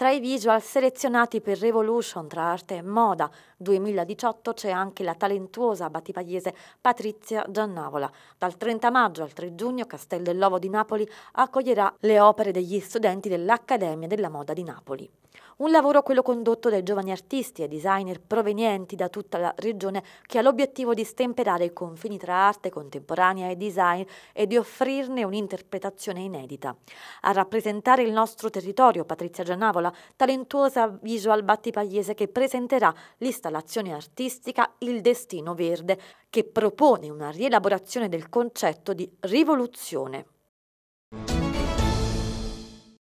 Tra i visual selezionati per Revolution tra arte e moda 2018 c'è anche la talentuosa battipagliese Patrizia Giannavola. Dal 30 maggio al 3 giugno Castel dell'Ovo di Napoli accoglierà le opere degli studenti dell'Accademia della Moda di Napoli. Un lavoro quello condotto dai giovani artisti e designer provenienti da tutta la regione che ha l'obiettivo di stemperare i confini tra arte contemporanea e design e di offrirne un'interpretazione inedita. A rappresentare il nostro territorio Patrizia Giannavola Genova, talentuosa visual battipagliese che presenterà l'installazione artistica Il Destino Verde, che propone una rielaborazione del concetto di rivoluzione.